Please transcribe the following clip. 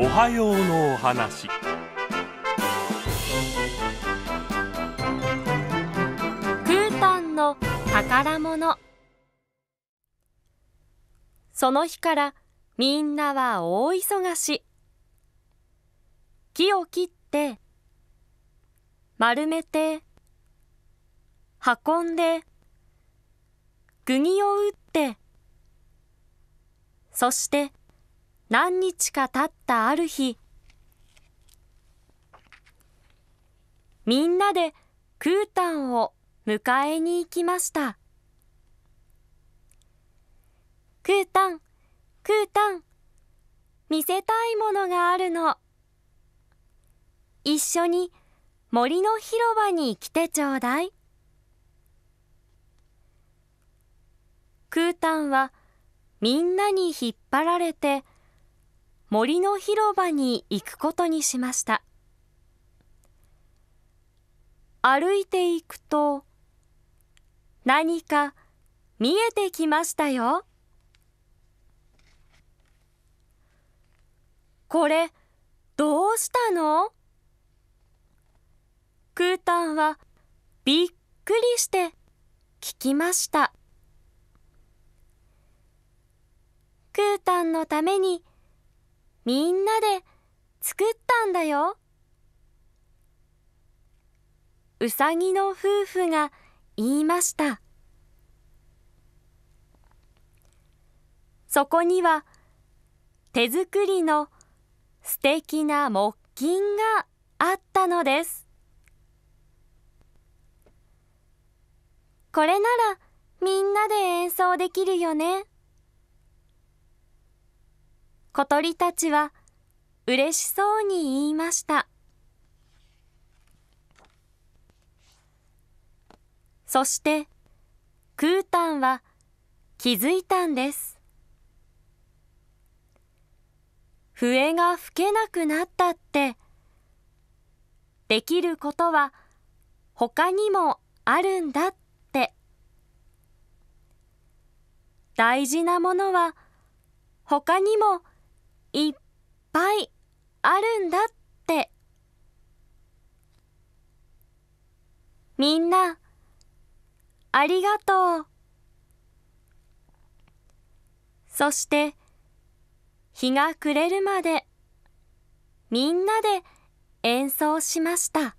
おはようのお話空丹の宝物その日からみんなは大忙し木を切って丸めて運んで釘を打ってそして何日か経ったある日、みんなでクータンを迎えに行きました。クータン、クータン、見せたいものがあるの。一緒に森の広場に来てちょうだい。クータンはみんなに引っ張られて、森の広場に行くことにしました歩いていくと何か見えてきましたよこれどうしたのクータンはびっくりして聞きましたクータンのためにみんなで作ったんだようさぎの夫婦が言いましたそこには手作りの素敵な木琴があったのですこれならみんなで演奏できるよね。小鳥たちは嬉しそうに言いました。そして、クータンは気づいたんです。笛が吹けなくなったって、できることは他にもあるんだって。大事なものは他にもいっぱいあるんだってみんなありがとうそして日が暮れるまでみんなで演奏しました。